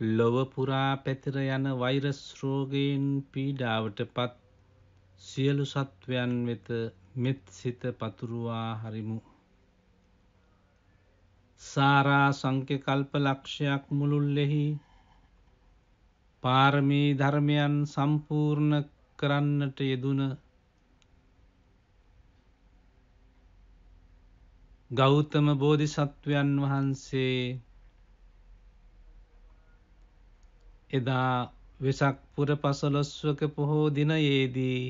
ලොව පුරා පැතිර යන වෛරස් රෝගයෙන් පීඩාවට පත් සියලු සත්වයන් වෙත මෙත් සිත පතුරුවා හරිමු. සාරා සංක්‍ය කල්ප ලක්ෂයක් මුළුල්ලෙහි පාරමී ධර්මයන් සම්පූර්ණ කරන්නට යෙදුන ගෞතම බෝධිසත්වයන් වහන්සේ එදා වෙසක් පුර පසළොස්වක පොහෝ දිනයේදී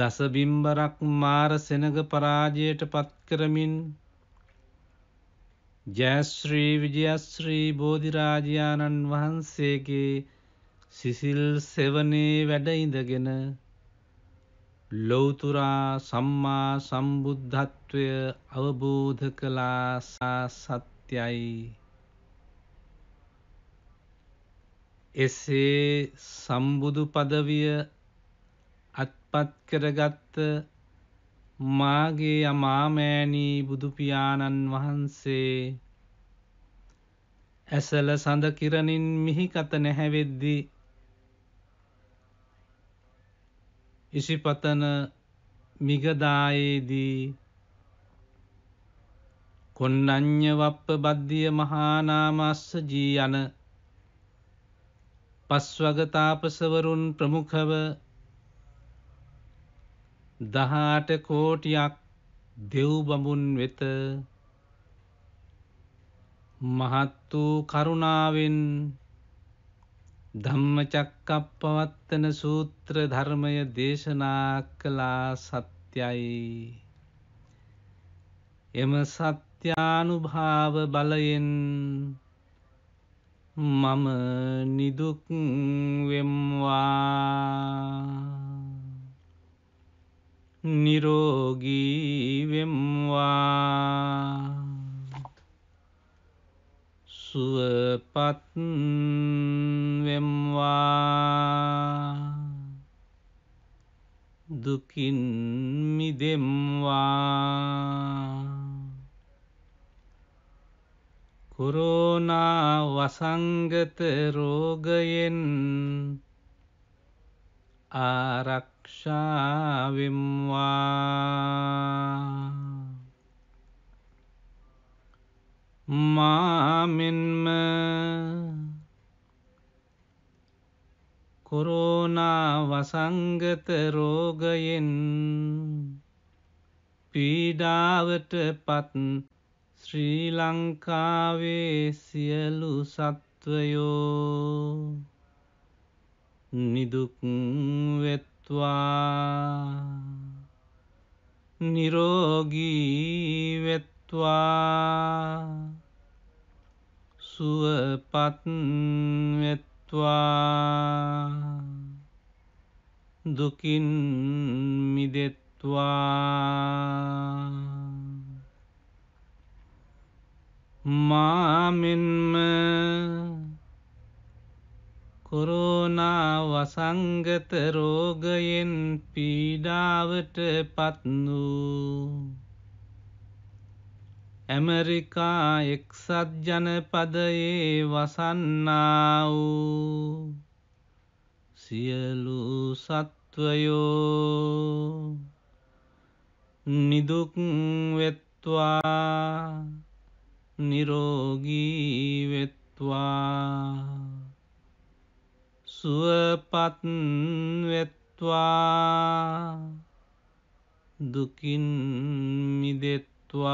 දසබිම්බරක් මාර සෙනග පරාජයට පත් කරමින් ජයශ්‍රී විජයශ්‍රී බෝධිරාජයාණන් වහන්සේගේ සිසිල් සෙවනේ වැඩඉඳගෙන ලොවතුරා සම්මා සම්බුද්ධත්වය අවබෝධ කලා සා සත්‍යයි එසේ සම්බුදු පදවිය අත්පත් කරගත්ත මාගේ අමාමෑණී බුදුපියාණන් වහන්සේ ඇසල සඳ කිරණින් මිහිකත නැහැවෙද්දි ඉසිපතන මිගදායේදී කොන්නං්්‍ය වප්ප බද්ධිය මහානාමස්ස ජී යන පස්වගතාපසවරුන් ප්‍රමුඛව දහාට කෝටියක් දෙව්බඹුන් වෙත මහත් වූ කරුණාවෙන් ධම්මචක්කප් පවත්තන සූත්‍ර ධර්මය දේශනා කළා සත්‍යයි. එම සත්‍යානුභාව බලයෙන් මම නිදුක් වෙම්වා නිරෝගී වෙම්වා සුවපත් වෙම්වා දුකින් මිදෙම්වා කුරෝනා වසංගත රෝගයෙන් ආරක්ෂාවෙම්වා මාමෙන්ම කොරෝනා වසංගත රෝගයෙන් පීඩාවට පත් ශ්‍රී ලංකාවේ සියලු සත්වයෝ නිදුක් වෙත්වා නිරෝගී වෙත්වා සුවපත් වෙත්වා දුකින් මිදෙත්වා මාමෙන්ම කොරෝනා වසංගත රෝගයෙන් පීඩාවට පත් වූ ඇමරිකා එක්සත් ජනපදයේ වසන්නා වූ සියලු සත්වයෝ නිදුක් වෙත්වා නිරෝගී වෙත්වා සුවපත් වෙත්වා දුකින් මිදෙත්වා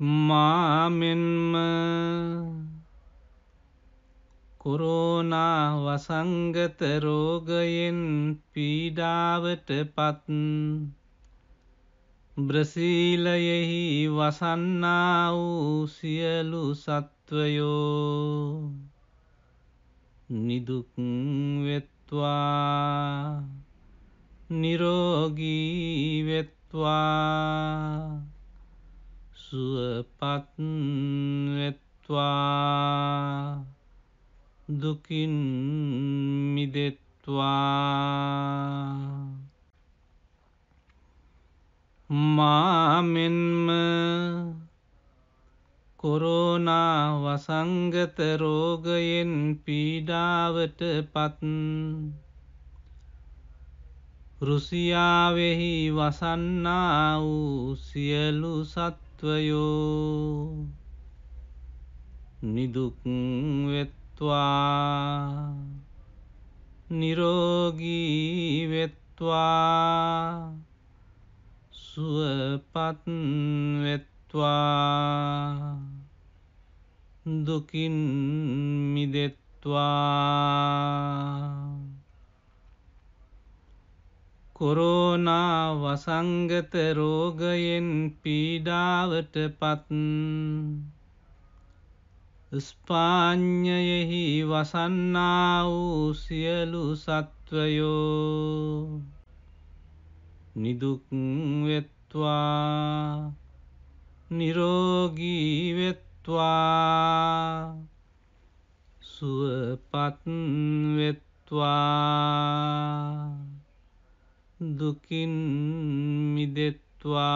මාමෙන්ම කොරෝනා වසංගත රෝගයෙන් පීඩාවට පත්න් බ්‍රසීලයෙහි වසන්නා වූ සියලු සත්වයෝ නිදුක් වෙත්වා නිරෝගී වෙත්වා සුවපත් වෙත්වා දුකින් මිදෙත්වා මාමෙන්ම කොරෝනා වසංගත රෝගයෙන් පීඩාවට පත් රුසියාවෙහි වසන්නා වූ සියලු සත්වයෝ නිදුක් වෙත්වා නිරෝගී වෙත්වා සුවපත් වෙත්වා දුකින් මිදෙත්වා කොරෝනා වසංගත රෝගයෙන් පීඩාවට පත් ස්පාඥයෙහි වසන්නා වූ සියලු සත්වයෝ නිදුක් වෙත්වා නිරෝගී වෙත්වා සුවපත් වෙත්වා දුකින් මිදෙත්වා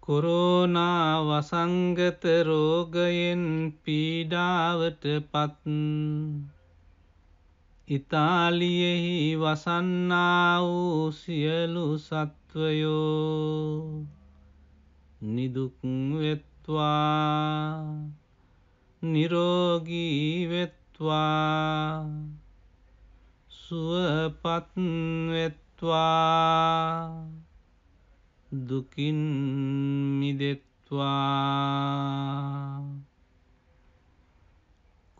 කොරෝනා වසංගත රෝගයෙන් පීඩාවට පත්න් ඉතාලියෙහි වසන්නා වූ සියලු සත්වයෝ නිදුක් වෙත්වා නිරෝගී වෙත්වා සුවපත් වෙත්වා දුකින් මිදෙත්වා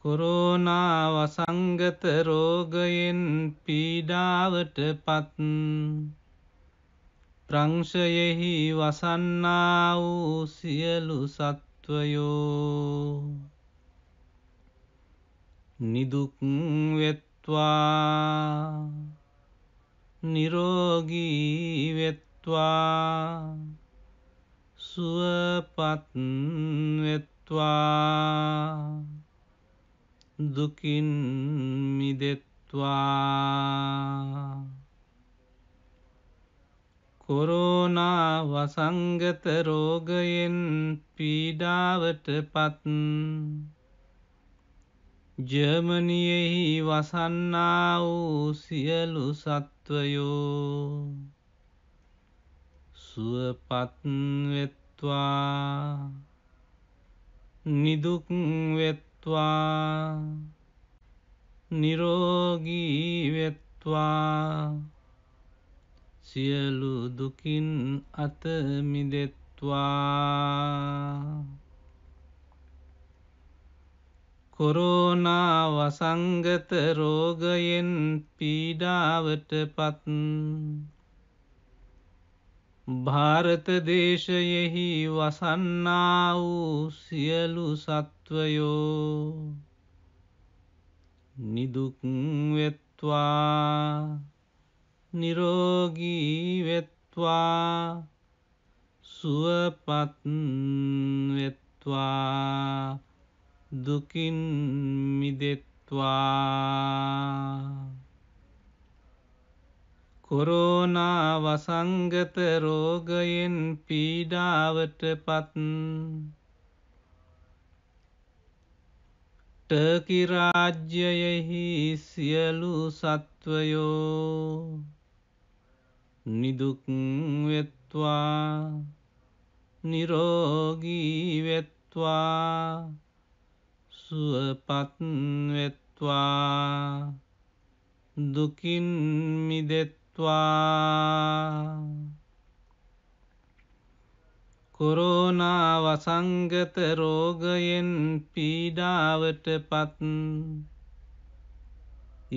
කොරෝනා වසංගත රෝගයෙන් පීඩාවට පත් ප්‍රංශයෙහි වසන්නා වූ සියලු සත්වයෝ නිදුක් වෙත්වා නිරෝගී වෙත්වා සුවපත් වෙත්වා දුකින් මිදෙත්වා කොරෝනා වසංගත රෝගයෙන් පීඩාවට පත් ජර්මනියෙහි වසන්නා වූ සියලු සත්වයෝ සුවපත් වෙත්වා නිදුක් වෙත්වා වෙත්වා නිරෝගී වෙත්වා සියලු දුකින් අතමිදෙත්වා කොරෝනා වසංගත රෝගයෙන් පීඩාවට පත්න් භාරතදේශයෙහි වසන්නා වූ සියලු සත්වයෝ නිදුක් වෙත්වා නිරෝගී වෙත්වා සුවපත් වෙත්වා දුකින් මිදෙත්වා කොරෝනා වසංගත රෝගයෙන් පීඩාවට පත් ටර්කි රාජ්‍යයෙහි සියලු සත්වයෝ නිදුක් වෙත්වා නිරෝගී වෙත්වා සුවපත් වෙත්වා දුකින් මිදෙත් පවත්වා කොරෝනා වසංගත රෝගයෙන් පීඩාවට පත්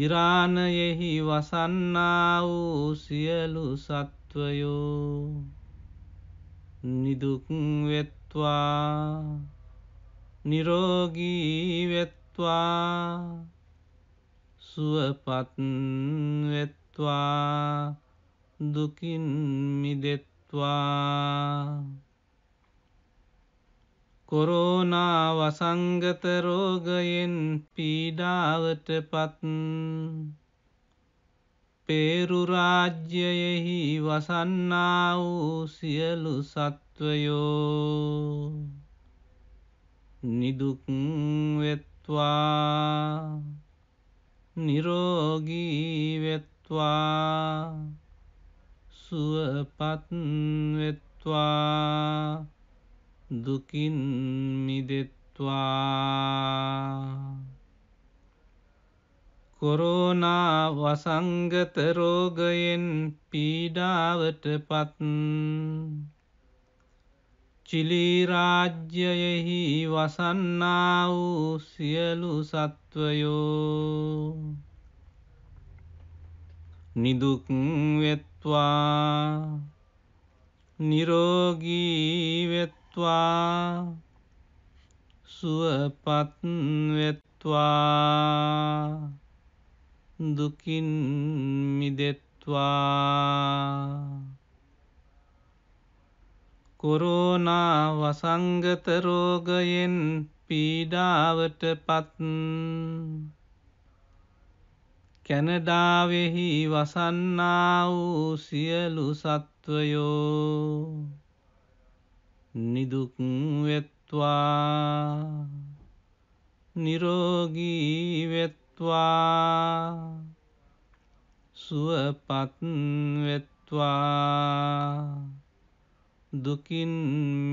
ඉරාණයෙහි වසන්නා වූ සියලු සත්වයෝ නිදුක් වෙත්වා නිරෝගී වෙත්වා සුවපත් වෙත්වා මිදෙත්වා දුකින් මිදෙත්වා කොරෝනා වසංගත රෝගයෙන් පීඩාවට පත් පේරුරාජ්‍යයෙහි වසන්නා වූ සියලු සත්වයෝ නිදුක්වෙත්වා නිරෝගීවෙත් වෙත්වා සුවපත් වෙත්වා දුකින් මිදෙත්වා කොරෝනා වසංගත රෝගයෙන් පීඩාවට පත් චිලිරාජ්‍යයෙහි වසන්නා වූ සියලු සත්වයෝ නිදුක් වෙත්වා නිරෝගී වෙත්වා සුවපත් වෙත්වා දුකින් මිදෙත්වා කොරෝනා වසංගත රෝගයෙන් පීඩාවට පත්න් කැනඩාවෙහි වසන්නා වූ සියලු සත්වයෝ නිදුක් වෙත්වා නිරෝගී වෙත්වා සුවපත් වෙත්වා දුකින්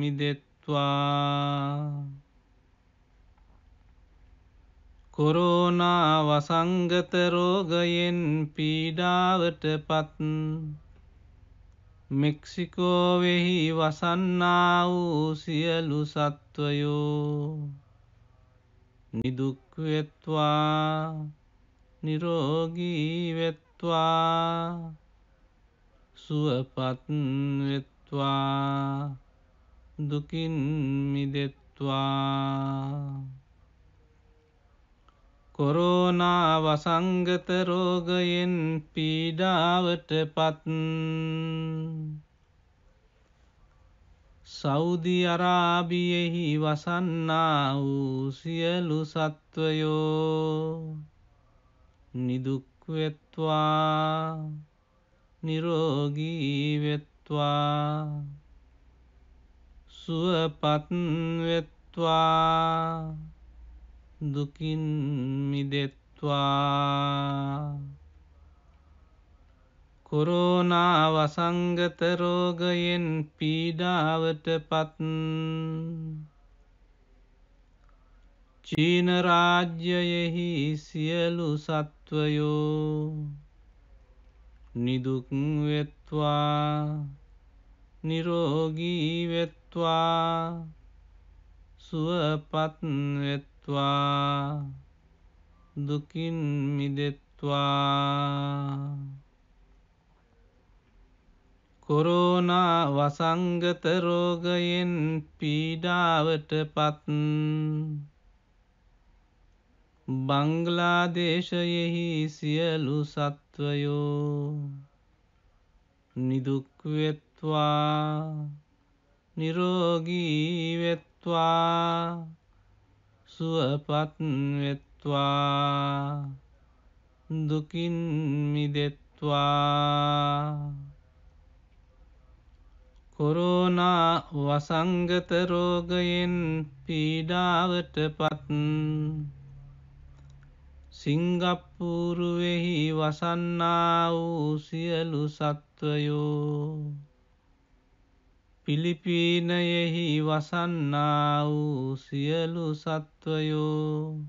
මිදෙත්වා කොරෝනා වසංගත රෝගයෙන් පීඩාවට පත් මෙක්සිකෝවෙහි වසන්නා වූ සියලු සත්වයෝ නිදුක්වෙත්වා නිරෝගී වෙත්වා සුවපත් වෙත්වා දුකින් මිදෙත්වා කොරෝනා වසංගත රෝගයෙන් පීඩාවට පත් සෞදි අරාබියෙහි වසන්නා වූ සියලු සත්වයෝ නිදුක් වෙත්වා නිරෝගී වෙත්වා සුවපත් වෙත්වා දුකින් මිදෙත්වා කොරෝනා වසංගත රෝගයෙන් පීඩාවට පත් චීන රාජ්‍යයෙහි සියලු සත්වයෝ නිදුක් වෙත්වා නිරෝගී වෙත්වා සුවපත් වෙත්වා මිදෙත්වා දුකින් මිදෙත්වා කොරෝනා වසංගත රෝගයෙන් පීඩාවට පත් බංගලාදේශයෙහි සියලු සත්වයෝ නිදුක්වෙත්වා නිරෝගීවෙත්වා සුවපත් වෙත්වා දුකින් මිදෙත්වා කොරෝනා වසංගත රෝගයෙන් පීඩාවට පත් සිංගප්පූරුවෙහි වසන්නා වූ සියලු සත්වයෝ පිලිපීනයෙහි වසන්නා වූ සියලු සත්වයෝ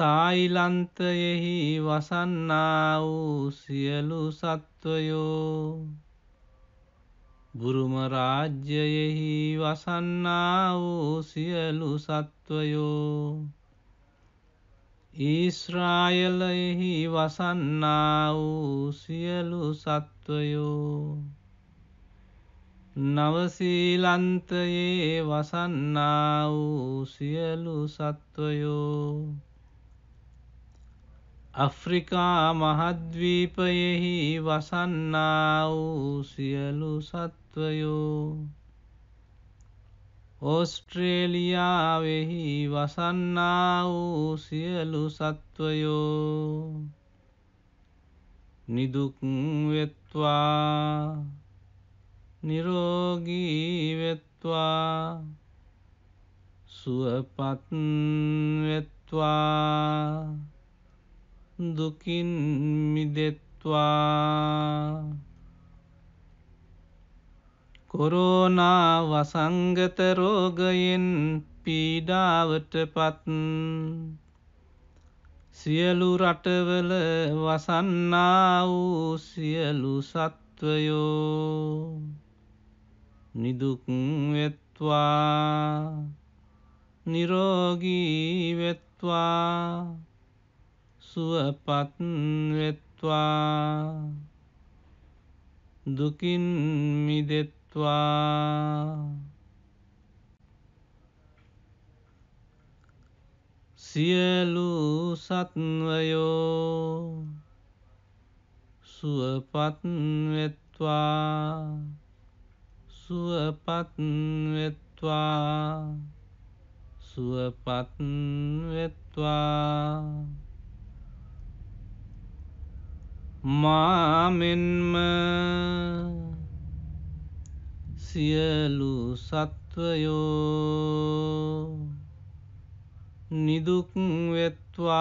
තායිලන්තයෙහි වසන්නා වූ සියලු සත්වයෝ බුරුම රාජ්‍යයෙහි වසන්නා වූ සියලු සත්වයෝ ඊස්රායලයෙහි වසන්නා වූ සියලු සත්වයෝ නවසීලන්තයේ වසන්නා වූ සියලු සත්වයෝ අප්‍රිකා මහද්වීපයෙහි වසන්නා වූ සියලු සත්වයෝ ඕස්ට්‍රේලියාවෙහි වසන්නා වූ සියලු සත්වයෝ නිදුක් වෙත්වා නිරෝගී වෙත්වා සුවපත් වෙත්වා දුකින් මිදෙත්වා කොරෝනා වසංගත රෝගයෙන් පීඩාවට පත් සියලු රටවල වසන්නා වූ සියලු සත්වයෝ නිදුක් වෙත්වා නිරෝගී වෙත්වා සුවපත් වෙත්වා දුකින් මිදෙත්වා සියලු සත්වයෝ සුවපත් වෙත්වා සුවපත් වෙත්වා සුවපත් වෙත්වා මාමෙන්ම සියලු සත්වයෝ නිදුක් වෙත්වා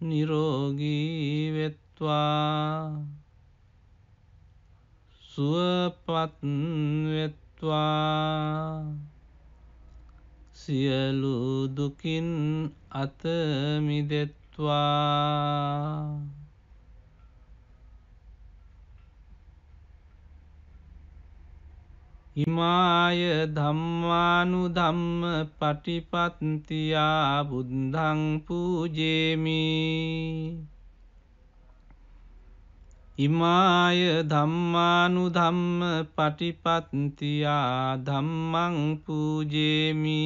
නිරෝගී වෙත්වා සුවපත් වෙත්වා සියලු දුකින් අත මිදෙත්වා හිමාය ධම්මානු ධම්ම පටිපත්තියා බුද්ධං පූජේමී ඉමාය ධම්මානු ධම්ම පටිපත්තියා ධම්මං පූජේමි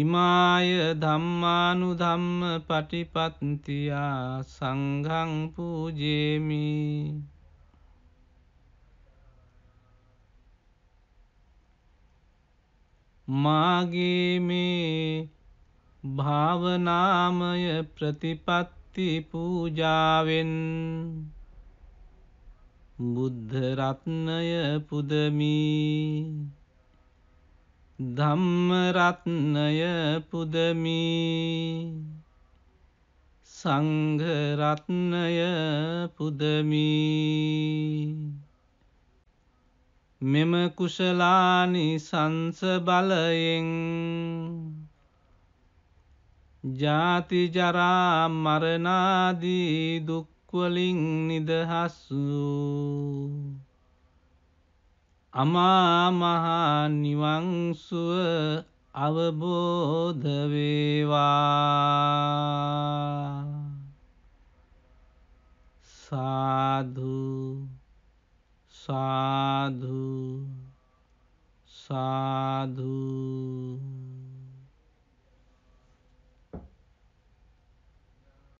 ඉමාය ධම්මානු ධම්ම පටිපත්තියා සංඝං පූජේමි මාගේ මේ භාවනාමය ප්‍රතිපත්ති ශක්ති පූජාවෙන් බුද්ධ රත්නය පුදමි ධම්ම රත්නය පුදමි සංඝ රත්නය පුදමි මෙම කුසලානි සංස බලයෙන් ජාති ජරා මරණාදී දුක්වලින් නිදහස් වූ අමා මහා නිවන් සුව අවබෝධ වේවා සාදු සාදු සාදු